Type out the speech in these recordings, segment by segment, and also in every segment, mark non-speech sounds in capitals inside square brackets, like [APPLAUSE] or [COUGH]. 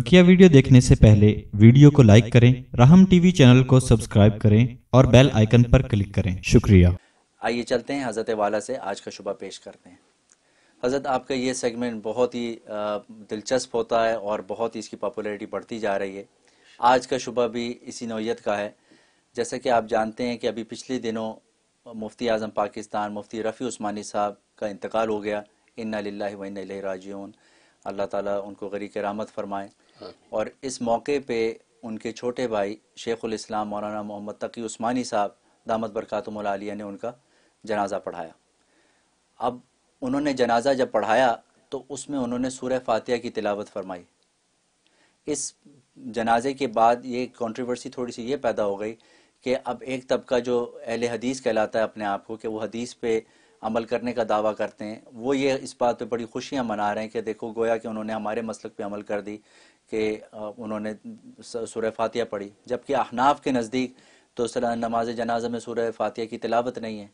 बकिया वीडियो देखने से पहले वीडियो को लाइक करें राहम टीवी चैनल को सब्सक्राइब करें और बेल आइकन पर क्लिक करें शुक्रिया आइए चलते हैं हज़रत वाला से आज का शुबा पेश करते हैं हज़रत आपका ये सेगमेंट बहुत ही दिलचस्प होता है और बहुत ही इसकी पॉपुलैरिटी बढ़ती जा रही है आज का शुबा भी इसी नोयत का है जैसा कि आप जानते हैं कि अभी पिछले दिनों मुफ्ती आज़म पाकिस्तान मुफ्ती रफ़ी उस्मानी साहब का इंतकाल हो गया इन्ना लाही अल्लाह ताला उनको गरी के रामत फरमाएँ और इस मौके पे उनके छोटे भाई शेखुल इस्लाम मौलाना मोहम्मद तकी उस्मानी साहब दामद बरक़ातमलिया ने उनका जनाजा पढ़ाया अब उन्होंने जनाजा जब पढ़ाया तो उसमें उन्होंने सूर्य फातह की तिलावत फरमाई इस जनाजे के बाद ये कंट्रोवर्सी थोड़ी सी ये पैदा हो गई कि अब एक तबका जो अहल हदीस कहलाता है अपने आप को कि वो हदीस पे अमल करने का दावा करते हैं वो ये इस बात पे बड़ी खुशियाँ मना रहे हैं कि देखो गोया कि उन्होंने हमारे मसलक पे अमल कर दी कि उन्होंने सूर्य फातिया पढ़ी जबकि अहनाफ के नज़दीक तो नमाज जनाजा में सूर्य फातिया की तिलावत नहीं है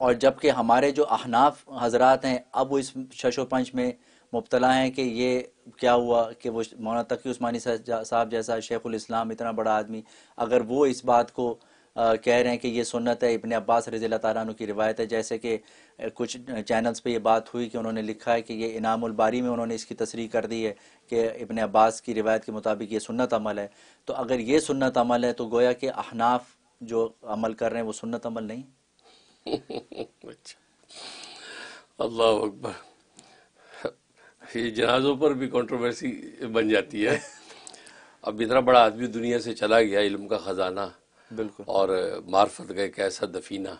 और जबकि हमारे जो अहनाफ हजरात हैं अब वो इस शशो पंच में मुबतला हैं कि ये क्या हुआ कि वो मौना तकी उस्मानी साहब जैसा उल इस्लाम इतना बड़ा आदमी अगर वो इस बात को कह रहे हैं कि ये सुन्नत है इबन अब्बास रजील तारानू की रिवायत है जैसे कि कुछ चैनल्स पे ये बात हुई कि उन्होंने लिखा है कि ये इनामुल बारी में उन्होंने इसकी तस्री कर दी है कि इबन अब्बास की रिवायत के मुताबिक ये सुन्नत अमल है तो अगर ये सुन्नत अमल है तो गोया कि अहनाफ जो अमल कर रहे हैं वो सुन्नत अमल नहीं [LAUGHS] अच्छा अल्लाह अकबर ये जनाजों पर भी कंट्रोवर्सी बन जाती है [LAUGHS] अब इतना बड़ा आदमी दुनिया से चला गया इल्म का ख़जाना बिल्कुल और मार्फत गए कैसा दफीना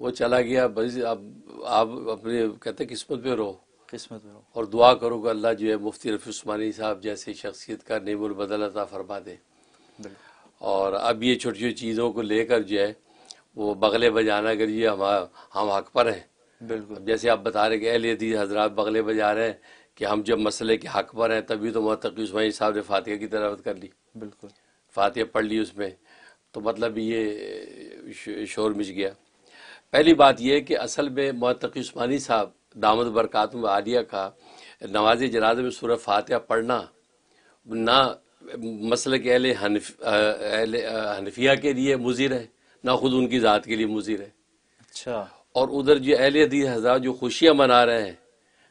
वो चला गया बस अब आप अपने कहते किस्मत में रहो किस्मत में रहो और दुआ करो कि अल्लाह जो है मुफ्ती रफ़ी उस्मानी साहब जैसे शख्सियत का नेमुल बदल अता फरमा दे और अब ये छोटी छोटी चीज़ों को लेकर जो है वो बगले बजाना करिए हम हम हक पर हैं बिल्कुल जैसे आप बता रहे कि अहले हदीस हजरात बगले बजा रहे हैं कि हम जब मसले के हक पर हैं तभी तो मोहतकी उस्मानी साहब ने फातिहा की तरफ़ कर ली बिल्कुल फातिहा पढ़ ली उसमें तो मतलब ये शोर मिच गया पहली बात यह कि असल में मतकी उस्मानी साहब दामद बरकत आलिया का नवाज जनाज में सूर फातह पढ़ना ना मसल के अहल हनफ, हनफिया के लिए मुजिर है ना खुद उनकी ज़ात के लिए मुजिर है अच्छा और उधर जो अहल हदीस हजार जो खुशियाँ मना रहे हैं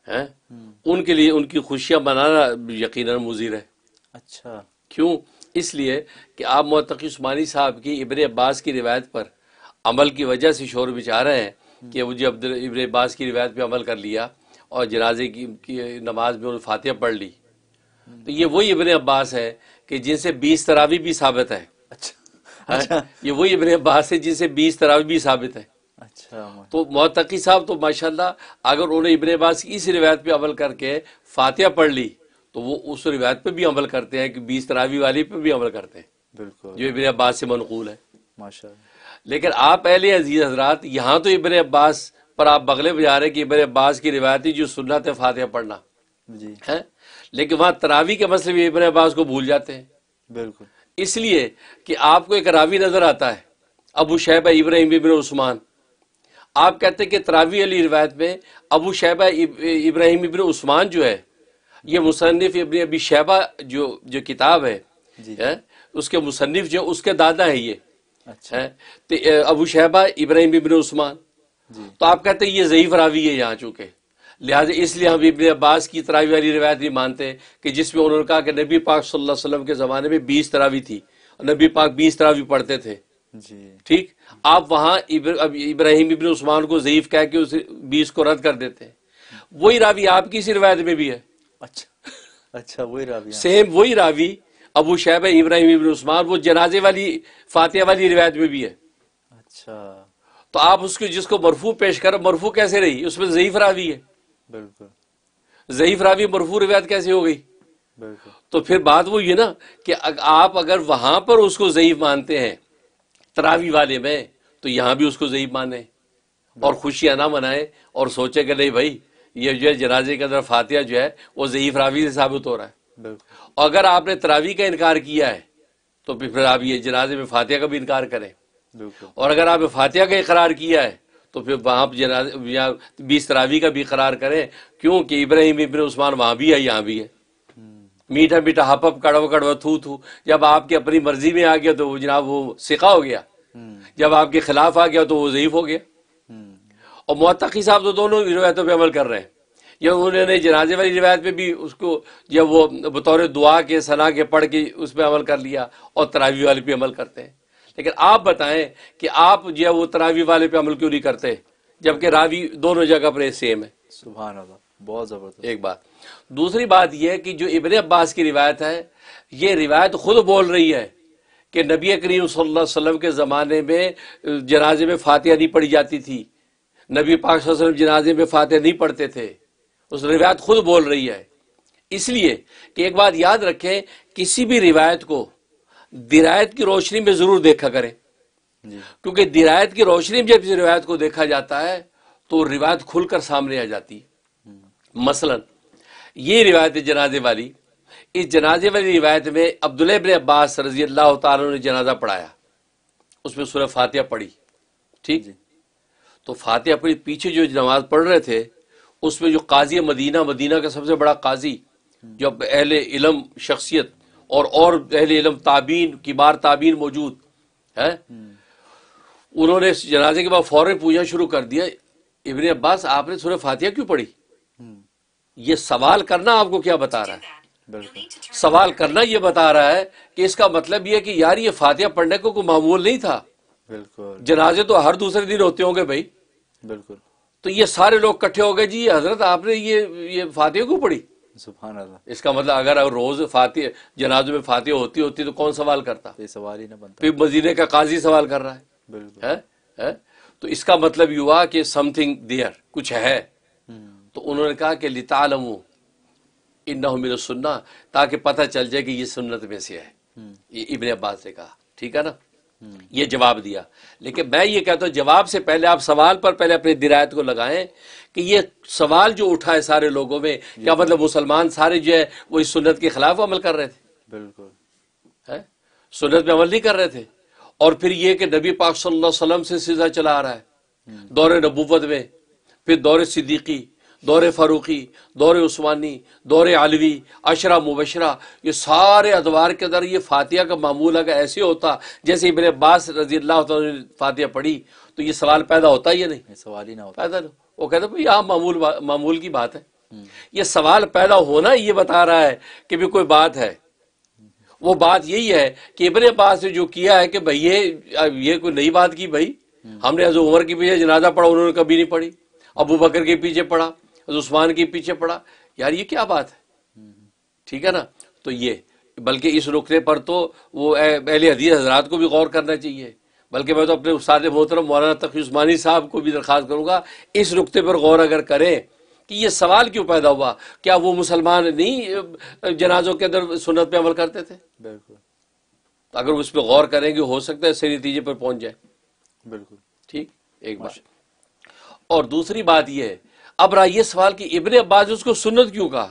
हैं हम्म। उनके लिए उनकी खुशियाँ मनाना यकीन मुजिर है अच्छा क्यों इसलिए कि आप मोतकी उस्मानी साहब की इब्र अब्बास की रिवायत पर अमल की वजह से शोर बिछा रहे हैं कि मुझे अब्दुल इब्र अब्बास की रिवायत पर अमल कर लिया और जनाजे की, की नमाज में उन्होंने फातह पढ़ ली तो ये वही इबन अब्बास है कि जिनसे बीस तरावी भी साबित है अच्छा, अच्छा। हाँ, ये वही इबन अब्बास है जिनसे बीस तरावी भी साबित है अच्छा तो मोतकी साहब तो माशाल्लाह अगर उन्होंने इबन अब्बास की इस रिवायत पे अमल करके फातह पढ़ ली तो वो उस रिवायत पर भी अमल करते हैं कि बीस तरावी वाली पे भी अमल करते हैं बिल्कुल जो इबन अब्बास से मनकूल है माशा लेकिन आप पहले अजीज हजरात यहाँ तो इबन अब्बास पर आप बगले बजा रहे कि इबन अब्बास की रिवायती जो सुन्नत है फातह पढ़ना जी है लेकिन वहाँ तरावी के मसले में इबन अब्बास को भूल जाते हैं बिल्कुल इसलिए कि आपको एक रावी नजर आता है अबू शहबा इब्राहिम इबन उस्मान आप कहते हैं कि तरावी अली रिवायत में अबू शहबा इब्राहिम इबन उस्मान जो है ये मुसनफ़ इबन अबी शहबा जो जो किताब है, है उसके मुसनफ़ जो उसके दादा है ये अच्छा तो अबू शहबा इब्राहिम इबन उस्मान तो आप कहते हैं ये ज़यीफ़ रावी है यहाँ चूंकि लिहाजा इसलिए हम इबन अब्बास की तरावी वाली रिवायत भी मानते कि जिसमें उन्होंने कहा कि नबी पाक सल्लल्लाहु अलैहि वसल्लम के ज़माने में बीस तरावी थी और नबी पाक बीस तरावी पढ़ते थे ठीक आप वहाँ इब्राहिम इबन उस्मान को ज़यीफ़ कह के उस बीस को रद्द कर देते हैं वही रावी आपकी इसी रिवायत में भी है अच्छा अच्छा वही रावी हाँ। सेम वही रावी अबू शहब इब्राहिम इब्न उस्मान वो जनाजे वाली फातिया वाली रिवायत में भी है अच्छा तो आप उसको जिसको मरफू पेश करो मरफू कैसे रही उसमें जयीफ रावी है बिल्कुल जयीफ रावी मरफू रिवायत कैसे हो गई तो फिर बात वो ये ना कि आप अगर वहां पर उसको जयीफ मानते हैं तरावी वाले में तो यहां भी उसको जयीफ माने और खुशियां ना मनाए और सोचे कि नहीं भाई ये जो है जनाजे के अंदर फातिया जो है वो ज़यीफ रावी से साबित हो रहा है अगर आपने तरावी का इनकार किया है तो फिर आप ये जनाजे में फातिया का भी इनकार करें और अगर आपने फातिया का इकरार किया है तो फिर वहां पर जनाजे बीस तरावी का भी इकरार करें क्योंकि इब्राहिम इब्र उस्मान वहां भी है यहाँ भी है हम्म। मीठा मीठा हप कड़वा कड़वा थू थू जब आपकी अपनी मर्जी में आ गया तो वो जनाब वो सिका हो गया हम्म। जब आपके खिलाफ आ गया तो वो ज़यीफ हो गया और मतकी साहब तो दोनों रिवायतों पर अमल कर रहे हैं या उन्होंने जनाजे वाली रिवायत पर भी उसको जब वो बतौर दुआ के सना के पढ़ के उस पर अमल कर लिया और तरावी वाले पर अमल करते हैं लेकिन आप बताएं कि आप जो है वो तरावी वाले पे अमल क्यों नहीं करते जबकि रावी दोनों जगह पर सेम है सुबह बहुत ज़बरदस्त एक बात दूसरी बात यह है कि जो इबन अब्बास की रिवायत है ये रिवायत खुद बोल रही है कि नबी करीम सल्लल्लाहु अलैहि वसल्लम के ज़माने में जनाजे में फातिहा नहीं पड़ी जाती थी नबी पाक वसल्लम जनाजे में फातह नहीं पढ़ते थे उस रिवायत खुद बोल रही है इसलिए कि एक बात याद रखें किसी भी रिवायत को दिरायत की रोशनी में ज़रूर देखा करें क्योंकि दिरायत की रोशनी में जब इस रिवायत को देखा जाता है तो रिवायत खुलकर सामने आ जाती है हम्म। मसलन ये रिवायत जनाजे वाली इस जनाजे वाली रिवायत में अब्दुल्ल अब्बास रजी अल्लाह तला ने जनाजा पढ़ाया उसमें सूर्य फातिहा पढ़ी ठीक है तो फातिहा पढ़ी पीछे जो नमाज पढ़ रहे थे उसमें जो काजी मदीना मदीना का सबसे बड़ा काजी जो अहल इलम शख्सियत और और अहल इलम ताबीन की बार ताबीन मौजूद है उन्होंने इस जनाजे के बाद फौरन पूछना शुरू कर दिया इबन अब्बास आपने सुनो फातिया क्यों पढ़ी ये सवाल करना आपको क्या बता रहा है सवाल करना ये बता रहा है कि इसका मतलब यह कि यार ये फातिया पढ़ने को कोई मामूल नहीं था बिल्कुल जनाजे तो हर दूसरे दिन होते होंगे भाई बिल्कुल तो ये सारे लोग कट्ठे हो गए जी हजरत आपने ये ये फातिहा क्यों पढ़ी इसका मतलब अगर, अगर रोज फातिह जनाजों में फातिह होती होती तो कौन सवाल करता ये सवाल ही ना बनता फिर का काजी सवाल कर रहा है तो इसका मतलब युवा कि समथिंग देयर कुछ है हम्म। तो उन्होंने कहा कि लितालम इन्ना मिन सुन्ना ताकि पता चल जाए कि ये सुन्नत में से है हम्म। ये इबन अब्बास ने कहा ठीक है ना ये जवाब दिया लेकिन मैं ये कहता हूं जवाब से पहले आप सवाल पर पहले अपनी दिरायत को लगाएं कि ये सवाल जो उठा है सारे लोगों में क्या मतलब मुसलमान सारे जो है वो इस सुन्नत के खिलाफ अमल कर रहे थे बिल्कुल है सुन्नत में अमल नहीं कर रहे थे और फिर ये कि नबी पाक सल्लल्लाहु अलैहि वसल्लम से सीधा चला आ रहा है हम्म। दौरे नबूवत में फिर दौरे सिद्दीकी दौरे फ़ारूक़ी दौरे उस्मानी दौरे आलवी अशरा मुबशरा ये सारे अदवार के अंदर ये फातिया का मामूल अगर ऐसे होता जैसे इबन अब्बास रजी अल्लाह ने फातिया पढ़ी तो ये सवाल पैदा होता ही नहीं सवाल ही ना होता पैदा नहीं वो कहते भाई यहाँ मामूल मामूल की बात है हम्म। ये सवाल पैदा होना ये बता रहा है कि भी कोई बात है वो बात यही है कि इबन अब्बास ने जो किया है कि भाई ये ये कोई नई बात की भाई हम्म। हमने हजू उमर के पीछे जनाजा पढ़ा उन्होंने कभी नहीं पढ़ी अबू बकर के पीछे पढ़ा उस्मान के पीछे पड़ा यार ये क्या बात है ठीक है ना तो ये बल्कि इस रुकने पर तो वो अहले हदीस हजरात को भी गौर करना चाहिए बल्कि मैं तो अपने उस्ताद मोहतरम मौलाना तकी उस्मानी साहब को भी दरख्वास्त करूँगा इस रुकते पर गौर अगर करें कि ये सवाल क्यों पैदा हुआ क्या वो मुसलमान नहीं जनाजों के अंदर सुनत पे अमल करते थे बिल्कुल तो अगर उस पर गौर करेंगे हो सकता है ऐसे नतीजे पर पहुंच जाए बिल्कुल ठीक एक बात और दूसरी बात यह है अब रहा यह सवाल कि इबन अब्बास उसको सुनत क्यों कहा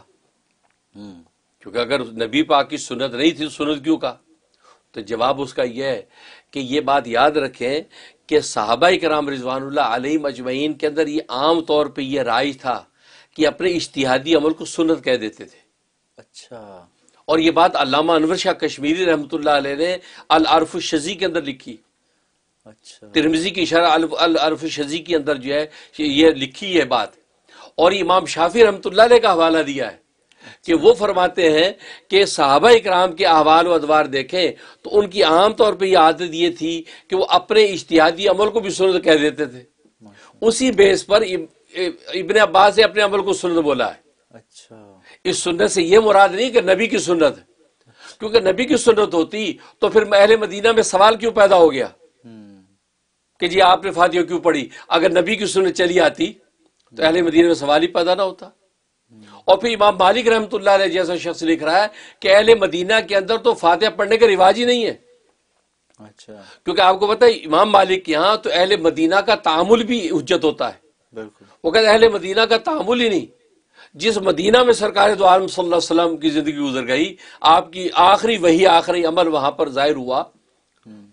हम्म, क्योंकि अगर नबी पाक की सुनत नहीं थी तो सुनत क्यों कहा तो जवाब उसका यह है कि यह बात याद रखें कि साहबा कराम रिजवान आलिम अजमैन के अंदर ये आम तौर पर यह राय था कि अपने इश्तिहादी अमल को सुनत कह देते थे अच्छा और ये बात अलामा अनवर शाह कश्मीरी रहमत ने अल आरफ शजी के अंदर लिखी अच्छा तिरमिजी की इशारा अल अरफ शजी के अंदर जो है ये लिखी है बात और इमाम शाफी रहमत ने का हवाला दिया है कि वो फरमाते हैं कि साहबा इक्राम के अहवाल अदवार देखें तो उनकी आम तौर पर यह आदत ये थी कि वह अपने इश्तियादी अमल को भी सुनद कह देते थे उसी बेस पर इब, इबन अब्बास ने अपने अमल को सुनद बोला है अच्छा इस सुनत से यह मुराद नहीं कि नबी की सुनत है क्योंकि नबी की सुनत होती तो फिर अहल मदीना में सवाल क्यों पैदा हो गया हम्म। कि जी आपने फातियों क्यों पढ़ी अगर नबी की सुनत चली आती तो अहले मदीना में सवाल ही पैदा ना होता और फिर इमाम मालिक रहमत जैसा शख्स लिख रहा है कि अहल मदीना के अंदर तो फातह पढ़ने का रिवाज ही नहीं है अच्छा क्योंकि आपको पता है इमाम मालिक के यहाँ तो अहल मदीना का तामुल भी हजत होता है वो कहते अहल मदीना का तामुल ही नहीं जिस मदीना में सरकार दो आलम सल्लल्लाहु अलैहि वसल्लम की ज़िंदगी गुजर गई आपकी आखिरी वही आखिरी अमल वहां पर ज़ाहिर हुआ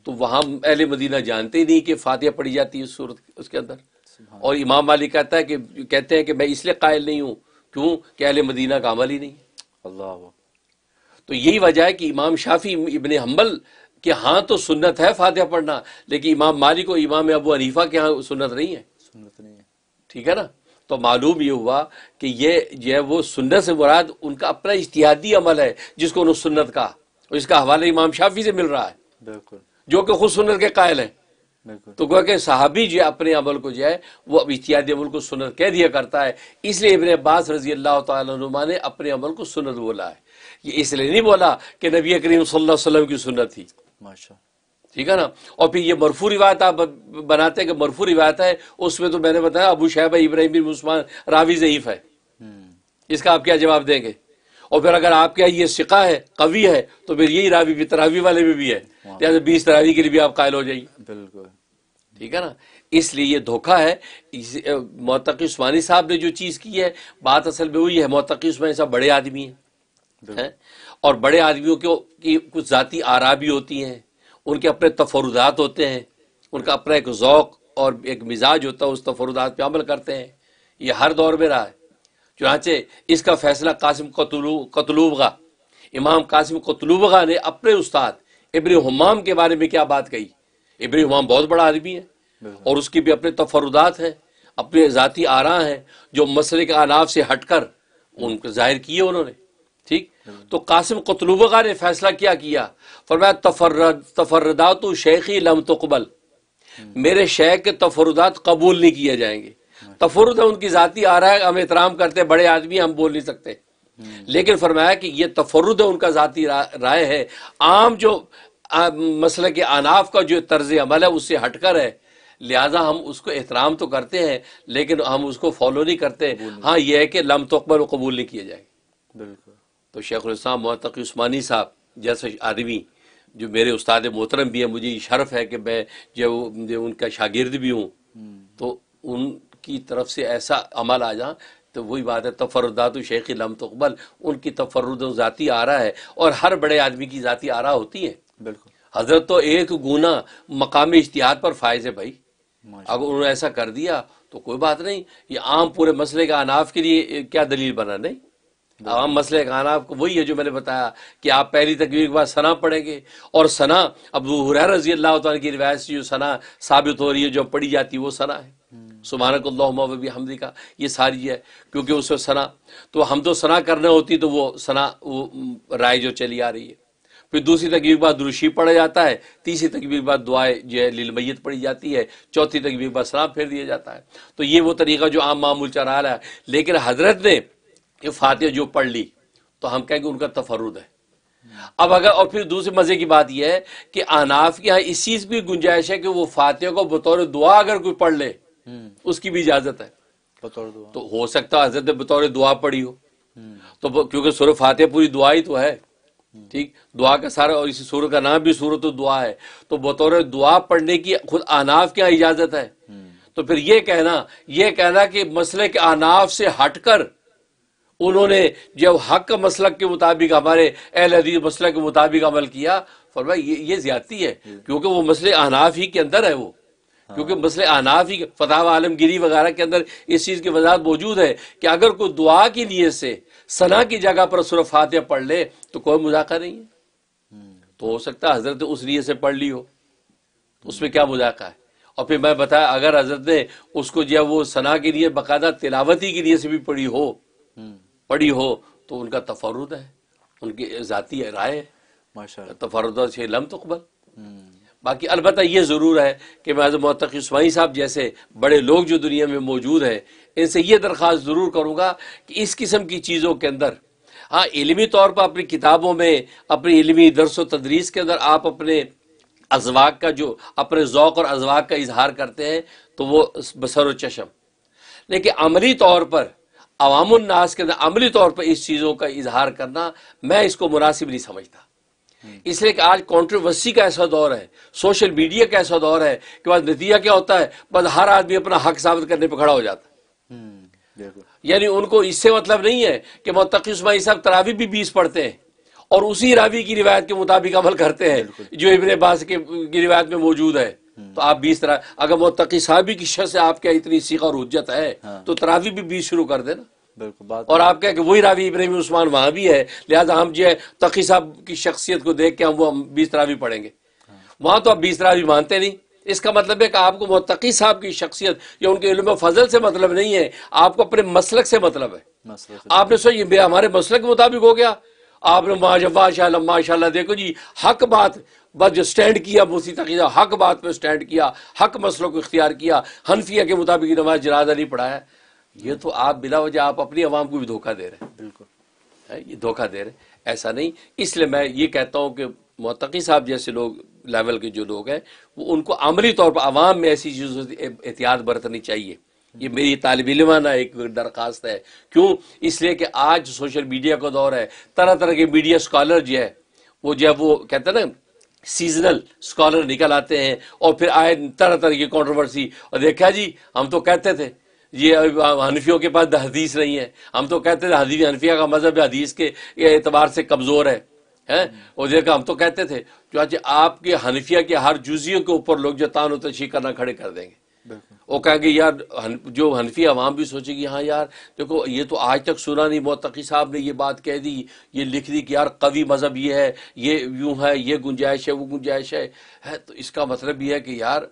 तो वहां अहल मदीना जानते ही नहीं कि फातिया पड़ी जाती है सूरत उसके अंदर और इमाम मालिक कहता है कि कहते हैं कि मैं इसलिए कायल नहीं हूँ क्यों कि अहल मदीना का अमल ही नहीं अल्लाह तो यही वजह है कि इमाम शाफी इबन हम्बल कि हाँ तो सुन्नत है फातिहा पढ़ना लेकिन इमाम मालिक और इमाम अबू हनीफा के यहाँ सुन्नत नहीं है सुन्नत नहीं है ठीक है ना तो मालूम ये हुआ कि ये जो है वो सुन्नत से मुराद उनका अपना इश्तिहादी अमल है जिसको उन्होंने सुन्नत कहा और इसका हवाला इमाम शाफी से मिल रहा है बिल्कुल जो कि खुद सुनर के कायल है तो गोया कि सहाबी जो अपने अमल को जो है वो इतिहादी अमल को सुनर कह दिया करता है इसलिए इबन अब्बास रजी अल्लाह तुमा ने अपने अमल को सुनर बोला है ये इसलिए नहीं बोला कि नबी करीम वसल्लम की सुनत थी माशा ठीक है ना और फिर ये मरफू रिवायत आप बनाते हैं कि मरफू रिवायत है उसमें तो मैंने बताया अबू शहब इब्राहिम बिन उस्मान रावी जईफ़ है हम्म। इसका आप क्या जवाब देंगे और फिर अगर आपके यहाँ ये सिका है कवि है तो फिर यही रावी भी तरावी वाले में भी है लिहाजा बीस तरावी के लिए भी आप कायल हो जाइए बिल्कुल ठीक है ना इसलिए ये धोखा है मोतकी उस्मानी साहब ने जो चीज़ की है बात असल में हुई है मोतकी उस्मानी साहब बड़े आदमी हैं है? और बड़े आदमियों के की कुछ ज़ाती आरा भी होती हैं उनके अपने तफरुदात होते हैं उनका अपना एक ओक़ और एक मिजाज होता है उस तफरुदात पर अमल करते हैं ये हर दौर में रहा है चुनाचे इसका फैसला कासिम कतलूबगा इमाम कासिम कतलूबगा ने अपने उस्ताद इब्र हमाम के बारे में क्या बात कही इब्र हमाम बहुत बड़ा आदमी है और उसकी भी अपने तफरुदात हैं अपने ज़ाती आरा हैं जो मसले के अनाव से हट कर उनको जाहिर किए उन्होंने ठीक तो कासिम कतलूबगा ने फैसला क्या किया फरमाया तफर्रद तफरदात शेखी लम तकबल हम्म। मेरे शेख के तफरुदात कबूल नहीं किए जाएंगे तफरुद है उनकी ज़ाती आ रहा है हम एहतराम करते हैं बड़े आदमी हम बोल नहीं सकते लेकिन फरमाया कि ये तफरुद है उनका जाति राय है आम जो मसल के अनाफ का जो तर्ज अमल है उससे हटकर है लिहाजा हम उसको एहतराम तो करते हैं लेकिन हम उसको फॉलो नहीं करते हाँ यह है कि लम तकबल कबूल नहीं किया जाएगा बिल्कुल तो शेखुलस्लाम मोतक उस्मानी साहब जैसे आदमी जो मेरे उस्ताद मोहतरम भी है मुझे शर्फ है कि मैं जब जो उनका शागिर्द भी हूँ हम्म। तो उन की तरफ से ऐसा अमल आ जा तो वही बात है तफरदात शेख लम तकबल उनकी तफरद ज़ाती आ रहा है और हर बड़े आदमी की ज़ाती आ रहा होती है बिल्कुल हजरत तो एक गुना मकाम इश्तिहाद पर फायज है भाई अगर उन्होंने ऐसा कर दिया तो कोई बात नहीं ये आम पूरे मसले का अनाफ के लिए क्या दलील बना नहीं आम मसले का अनाफ वही है जो मैंने बताया कि आप पहली तकबीर के बाद सना पढ़ेंगे और सना अब रजी अल्लाह की रिवायत से जो सना साबित हो रही है जो पढ़ी जाती है वो सना है हम्म। सुबहानकल्लाबी हमदी का ये सारी है क्योंकि उसमें सना तो हम तो सना करना होती तो वो सना वो राय जो चली आ रही है फिर दूसरी तकबीर के बाद रुशी पढ़ा जाता है तीसरी तकबीर के बाद दुआ जो है लिलमैत पढ़ी जाती है चौथी तकबीर के बाद सलाम फेर दिया जाता है तो ये वो तरीका जो आम मामूल चला रहा है लेकिन हजरत ने ये फातह जो पढ़ ली तो हम कहेंगे उनका तफरुद है अब अगर और फिर दूसरे मज़े की बात यह है कि अनाफ के यहाँ इस चीज़ की गुंजाइश है कि वो फातह को बतौर दुआ अगर कोई पढ़ ले हम्म। उसकी भी इजाजत है बतौर दुआ तो हो सकता है हजरत बतौर दुआ पड़ी हो हम्म। तो क्योंकि सूर्य फातह पूरी दुआ ही तो है हम्म। ठीक दुआ का सारा और इसी सूर्य का नाम भी सूर्य तो दुआ है तो बतौर दुआ पढ़ने की खुद अनाफ क्या इजाजत है तो फिर ये कहना ये कहना कि मसले के अनाफ से हटकर उन्होंने जब हक मसलक के मुताबिक हमारे अहल अदीज मसलक के मुताबिक अमल किया फरमा ये ये ज्यादती है क्योंकि वो मसले अनाफ ही के अंदर है वो क्योंकि मसले ही फतह आलमगिरी वगैरह के अंदर इस चीज़ की वजह मौजूद है कि अगर कोई दुआ की नीयत से सना की जगह पर सुरफ फातह पढ़ ले तो कोई मुजाका नहीं है हम्म। तो हो सकता है हजरत उस नीयत से पढ़ ली हो तो उसमें क्या मुजाका है और फिर मैं बताया अगर हजरत ने उसको जो वो सना के लिए बाकायदा तिलावती के लिए से भी पढ़ी हो हम्म। पढ़ी हो तो उनका तफरुद है उनकी ज़ाती राय माशा तफरद से लम तकबल तो हम्म। बाकी अलबत् ये ज़रूर है कि मज़ मतक इसमाई साहब जैसे बड़े लोग जो दुनिया में मौजूद हैं इनसे ये दरख्वास्त ज़रूर करूँगा कि इस किस्म की चीज़ों के अंदर हाँ इलमी तौर पर अपनी किताबों में अपनी इलमी दरस व तदरीस के अंदर आप अपने अजवाक का जो अपने ओक़ और अजवाक का इजहार करते हैं तो वो बसर चशम लेकिन अमली तौर पर अवामनास के अंदर अमली तौर पर इस चीज़ों का इजहार करना मैं इसको मुनासिब नहीं समझता इसलिए कि आज कंट्रोवर्सी का ऐसा दौर है सोशल मीडिया का ऐसा दौर है कि बाद नतीजा क्या होता है बस हर आदमी अपना हक साबित करने पर खड़ा हो जाता है हम्म, यानी उनको इससे मतलब नहीं है कि मोतकी उस्मानी साहब तरावी भी बीस पढ़ते हैं और उसी रावी की रिवायत के मुताबिक अमल करते हैं जो इबन अब्बास के की रिवायत में मौजूद है हम्म। तो आप बीस तरह अगर मोतकी साहबी की शह से आपके इतनी सीखा और उज्जत है हाँ। तो तरावी भी बीस शुरू कर देना और तो आप कह कि वही रावी इब्राहिम उस्मान वहां भी है लिहाजा हम जो है तकी साहब की शख्सियत को देख के हम वो बीस रावी पढ़ेंगे वहां तो आप बीस रावी मानते नहीं इसका मतलब है कि आपको मोतकी साहब की शख्सियत या उनके इल्म फजल से मतलब नहीं है आपको अपने मसलक से मतलब है आपने सोच ये हमारे मसलक के मुताबिक हो गया आपने माशाला माशा देखो जी हक बात बस जो स्टैंड किया उसी तकीजा हक बात पे स्टैंड किया हक मसलों को इख्तियार किया हनफिया के मुताबिक नमाज जनाजा नहीं पढ़ाया ये तो आप बिला वजह आप अपनी आवाम को भी धोखा दे रहे हैं बिल्कुल है ये धोखा दे रहे हैं ऐसा नहीं इसलिए मैं ये कहता हूँ कि मोतकी साहब जैसे लोग लेवल के जो लोग हैं वो उनको अमली तौर पर आवाम में ऐसी चीज़ों से एहतियात बरतनी चाहिए ये मेरी तालब इलमाना एक दरख्वास्त है क्यों इसलिए कि आज सोशल मीडिया का दौर है तरह तरह के मीडिया स्कॉलर जो है वो जो है वो कहते हैं ना सीजनल स्कॉलर निकल आते हैं और फिर आए तरह तरह की कंट्रोवर्सी और देखा जी हम तो कहते थे ये हनफियों के पास हदीस नहीं है हम तो कहते थे हदीस हनफिया का मजहब हदीस के एतबार से कमज़ोर है है और देखा हम तो कहते थे जो आज आपके हनफिया के हर जुजियों के ऊपर लोग जो तान तशी करना खड़े कर देंगे वो कहेंगे यार हन, जो हनफी अवाम भी सोचेगी हाँ यार देखो ये तो आज तक सुना नहीं मोतकी साहब ने ये बात कह दी ये लिख दी कि यार कवि मज़हब ये है ये यूँ है ये गुंजाइश है वो गुंजाइश है, है तो इसका मतलब ये है कि यार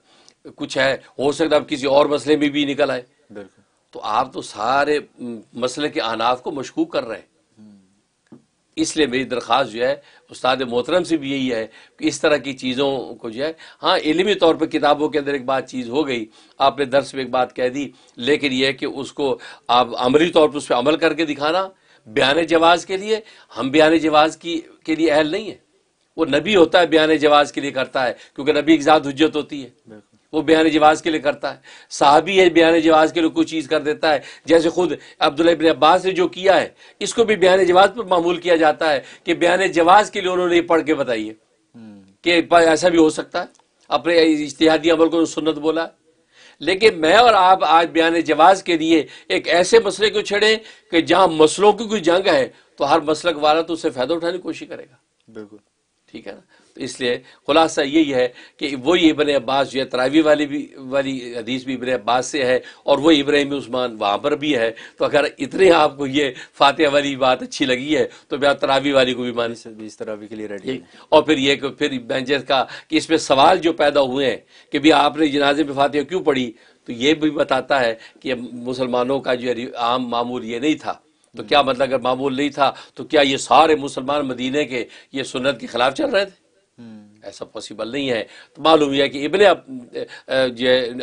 कुछ है हो सकता है अब किसी और मसले में भी निकल आए तो आप तो सारे मसले के अनाफ को मशकूक कर रहे हैं इसलिए मेरी दरख्वास्त जो है उस्ताद मोहतरम से भी यही है कि इस तरह की चीज़ों को जो है हाँ इलमी तौर पर किताबों के अंदर एक बात चीज़ हो गई आपने दर्स में एक बात कह दी लेकिन यह कि उसको आप अमली तौर पर उस पर अमल करके दिखाना बयान जवाज़ के लिए हम बयान जवाज़ की के लिए अहल नहीं है वो नबी होता है बयान जवाज़ के लिए करता है क्योंकि नबी एक ज़्यादा हजत होती है वो बयान जवाज के लिए करता है साहबी है बयान जवाज के लिए कोई चीज़ कर देता है जैसे खुद अब्दुल्ला इबन अब्बास ने जो किया है इसको भी बयान जवाज पर मामूल किया जाता है कि बयान जवाज के लिए उन्होंने ये पढ़ के बताइए कि ऐसा भी हो सकता है अपने इश्तिहादी अमल को सुन्नत बोला लेकिन मैं और आप आज बयान जवाज के लिए एक ऐसे मसले को छेड़े कि जहाँ मसलों की कोई जंग है तो हर मसलक वाला तो उससे फ़ायदा उठाने की कोशिश करेगा बिल्कुल ठीक है ना इसलिए खुलासा यही है कि वही इबन अब्बास जो है तरावी वाली भी वाली हदीस भी इबन अब्बास से है और वही इब्राहिम उस्मान वहाँ पर भी है तो अगर इतने आपको ये फातह वाली बात अच्छी लगी है तो मैं तरावी वाली को भी मान इस तरावी के लिए रेडी और फिर ये फिर बेंचेस का कि इसमें सवाल जो पैदा हुए हैं कि भाई आपने जनाजे में फातह क्यों पढ़ी तो ये भी बताता है कि मुसलमानों का जो आम मामूल ये नहीं था तो क्या हम्म। मतलब अगर मामूल नहीं था तो क्या ये सारे मुसलमान मदीने के ये सुन्नत के खिलाफ चल रहे थे हम्म। ऐसा पॉसिबल नहीं है तो मालूम यह कि इबन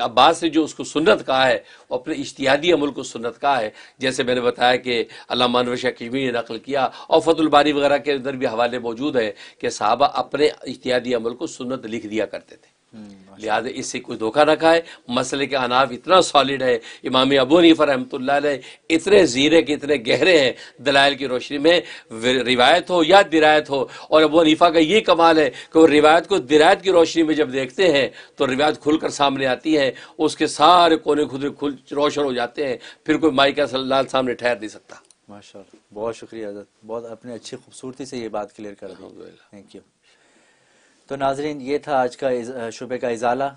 अब्बास ने जो उसको सुन्नत कहा है वो अपने इश्तियादी अमल को सुन्नत कहा है जैसे मैंने बताया कि अलामान शाह कश्मीर ने नकल किया और फतुलबारी वगैरह के अंदर भी हवाले मौजूद हैं कि साहबा अपने इश्तियादी अमल को सुन्नत लिख दिया करते थे हम्म, लिहाजा इससे कोई धोखा रखा खाए मसले का अनाफ इतना सॉलिड है इमामी अबू नीफर रहमत इतने जीरे के इतने गहरे हैं दलाइल की रोशनी में रिवायत हो या दिरायत हो और अबू नीफा का ये कमाल है कि वो रिवायत को दिरायत की रोशनी में जब देखते हैं तो रिवायत खुल कर सामने आती है उसके सारे कोने खुद खुल रोशन हो जाते हैं फिर कोई माई का लाल सामने ठहर नहीं सकता माशा बहुत शुक्रिया बहुत अपने अच्छी खूबसूरती से ये बात क्लियर कर हूँ थैंक यू तो नाजरीन ये था आज का शुबे का इजाला